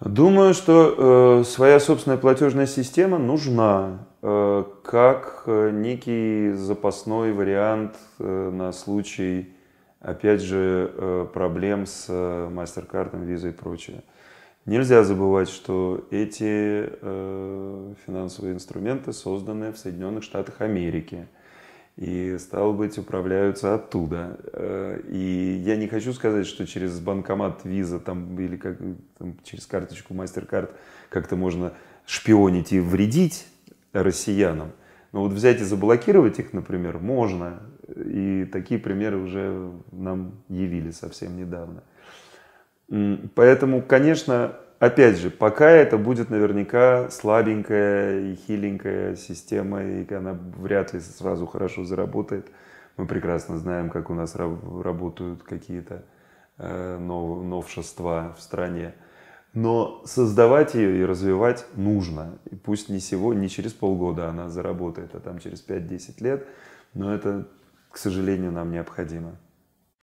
Думаю, что э, своя собственная платежная система нужна э, как э, некий запасной вариант э, на случай, опять же, э, проблем с э, MasterCard, Visa и прочее. Нельзя забывать, что эти э, финансовые инструменты созданы в Соединенных Штатах Америки – и, стало быть, управляются оттуда. Э, и я не хочу сказать, что через банкомат Visa там, или как, там, через карточку MasterCard как-то можно шпионить и вредить россиянам. Но вот взять и заблокировать их, например, можно. И такие примеры уже нам явили совсем недавно. Поэтому, конечно, опять же, пока это будет наверняка слабенькая и хиленькая система, и она вряд ли сразу хорошо заработает. Мы прекрасно знаем, как у нас работают какие-то э, новшества в стране. Но создавать ее и развивать нужно. И пусть не сегодня, не через полгода она заработает, а там через 5-10 лет. Но это, к сожалению, нам необходимо.